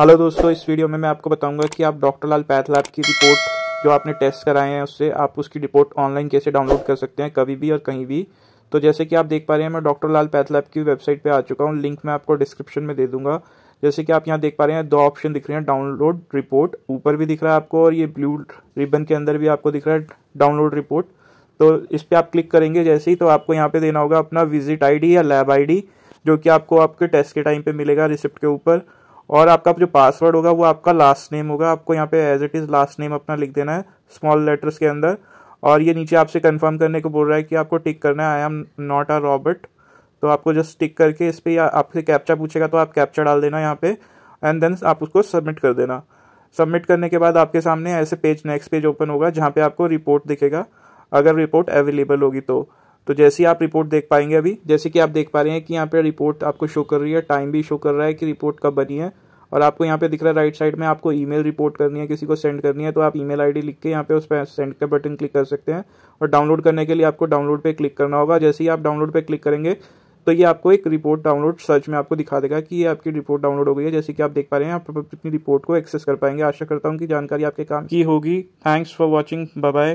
hello दोस्तों इस video में मैं आपको बताऊंगा कि आप डॉक्टर लाल पैथलैब की रिपोर्ट जो आपने टेस्ट कराए हैं उससे आप उसकी रिपोर्ट ऑनलाइन कैसे डाउनलोड कर सकते हैं कभी भी और कहीं भी तो जैसे कि आप देख पा रहे हैं मैं डॉक्टर लाल पैथलैब की वेबसाइट पर आ चुका हूँ लिंक मैं आपको डिस्क्रिप्शन में दे दूंगा जैसे कि आप यहाँ देख पा रहे हैं दो ऑप्शन दिख रहे हैं डाउनलोड रिपोर्ट ऊपर भी दिख रहा है आपको और ये ब्लू रिबन के अंदर भी आपको दिख रहा है डाउनलोड रिपोर्ट तो इस पर आप क्लिक करेंगे जैसे ही तो आपको यहाँ पे देना होगा अपना विजिट आईडी या लैब आईडी जो कि आपको आपके टेस्ट के टाइम पे मिलेगा रिसिप्ट के ऊपर और आपका जो पासवर्ड होगा वो आपका लास्ट नेम होगा आपको यहाँ पे as it is last name अपना लिख देना है स्मॉल लेटर्स के अंदर और ये नीचे आपसे कंफर्म करने को बोल रहा है कि आपको टिक करना है I am not a robot तो आपको जस्ट टिक करके इस पर आपसे कैप्चा पूछेगा तो आप कैप्चा डाल देना यहाँ पे एंड देन आप उसको सबमिट कर देना सबमिट करने के बाद आपके सामने ऐसे पेज नेक्स्ट पेज ओपन होगा जहाँ पे आपको रिपोर्ट दिखेगा अगर रिपोर्ट अवेलेबल होगी तो तो जैसे ही आप रिपोर्ट देख पाएंगे अभी जैसे कि आप देख पा रहे हैं कि यहाँ पे रिपोर्ट आपको शो कर रही है टाइम भी शो कर रहा है कि रिपोर्ट कब बनी है और आपको यहाँ पे दिख रहा है राइट साइड में आपको ईमेल रिपोर्ट करनी है किसी को सेंड करनी है तो आप ईमेल आईडी लिख के यहाँ पे उस पर सेंड का बटन क्लिक कर सकते हैं और डाउनलोड करने के लिए आपको डाउनलोड पे क्लिक करना होगा जैसे ही आप डाउनलोड पे क्लिक करेंगे तो ये आपको एक रिपोर्ट डाउनलोड सर्च में आपको दिखा देगा कि ये आपकी रिपोर्ट डाउनलोड हो गई है जैसे कि आप देख पा रहे हैं आप अपनी रिपोर्ट को एक्सेस कर पाएंगे आशा करता हूँ कि जानकारी आपके काम की होगी थैंक्स फॉर वॉचिंग बाय